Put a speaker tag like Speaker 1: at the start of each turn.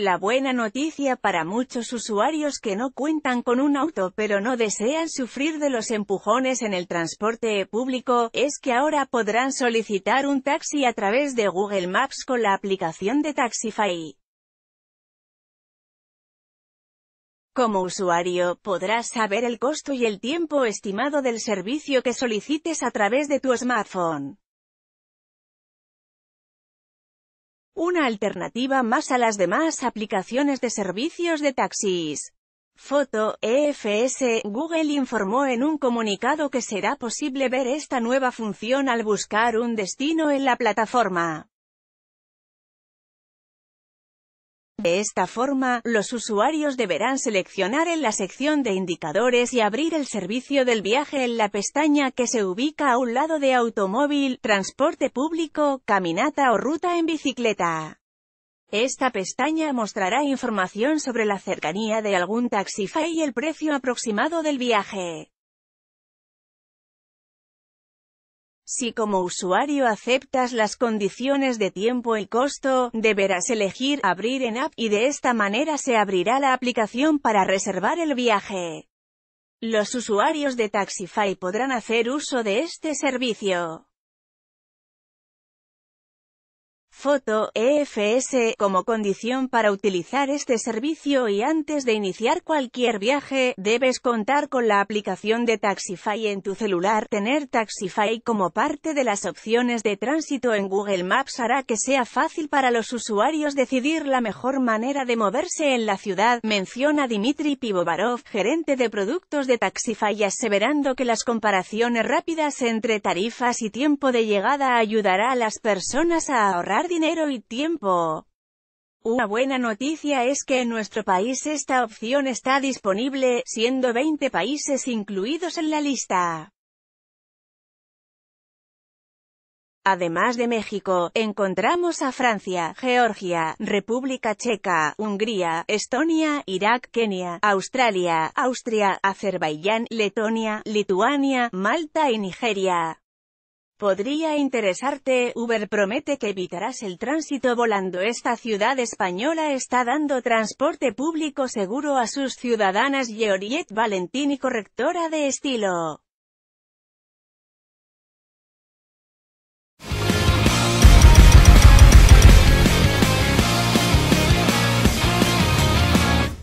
Speaker 1: La buena noticia para muchos usuarios que no cuentan con un auto pero no desean sufrir de los empujones en el transporte público, es que ahora podrán solicitar un taxi a través de Google Maps con la aplicación de Taxify. Como usuario, podrás saber el costo y el tiempo estimado del servicio que solicites a través de tu smartphone. una alternativa más a las demás aplicaciones de servicios de taxis. Foto, EFS, Google informó en un comunicado que será posible ver esta nueva función al buscar un destino en la plataforma. De esta forma, los usuarios deberán seleccionar en la sección de indicadores y abrir el servicio del viaje en la pestaña que se ubica a un lado de automóvil, transporte público, caminata o ruta en bicicleta. Esta pestaña mostrará información sobre la cercanía de algún taxify y el precio aproximado del viaje. Si como usuario aceptas las condiciones de tiempo y costo, deberás elegir Abrir en app y de esta manera se abrirá la aplicación para reservar el viaje. Los usuarios de Taxify podrán hacer uso de este servicio. Foto, EFS, como condición para utilizar este servicio y antes de iniciar cualquier viaje, debes contar con la aplicación de Taxify en tu celular. Tener Taxify como parte de las opciones de tránsito en Google Maps hará que sea fácil para los usuarios decidir la mejor manera de moverse en la ciudad, menciona Dimitri Pivovarov, gerente de productos de Taxify, aseverando que las comparaciones rápidas entre tarifas y tiempo de llegada ayudará a las personas a ahorrar dinero y tiempo. Una buena noticia es que en nuestro país esta opción está disponible, siendo 20 países incluidos en la lista. Además de México, encontramos a Francia, Georgia, República Checa, Hungría, Estonia, Irak, Kenia, Australia, Austria, Azerbaiyán, Letonia, Lituania, Malta y Nigeria. Podría interesarte, Uber promete que evitarás el tránsito volando. Esta ciudad española está dando transporte público seguro a sus ciudadanas. Valentín Valentini, correctora de estilo.